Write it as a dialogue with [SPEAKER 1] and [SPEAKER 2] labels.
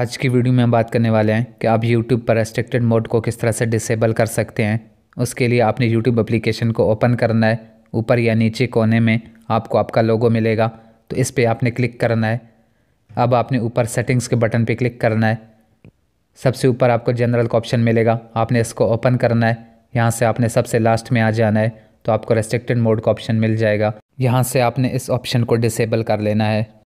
[SPEAKER 1] आज की वीडियो में हम बात करने वाले हैं कि आप यूट्यूब पर रेस्ट्रिक्टेड मोड को किस तरह से डिसेबल कर सकते हैं उसके लिए आपने YouTube एप्लीकेशन को ओपन करना है ऊपर या नीचे कोने में आपको आपका लोगो मिलेगा तो इस पर आपने क्लिक करना है अब आपने ऊपर सेटिंग्स के बटन पर क्लिक करना है सबसे ऊपर आपको जनरल का ऑप्शन मिलेगा आपने इसको ओपन करना है यहाँ से आपने सबसे लास्ट में आ जाना है तो आपको रेस्ट्रिक्टेड मोड का ऑप्शन मिल जाएगा यहाँ से आपने इस ऑप्शन को डिसेबल कर लेना है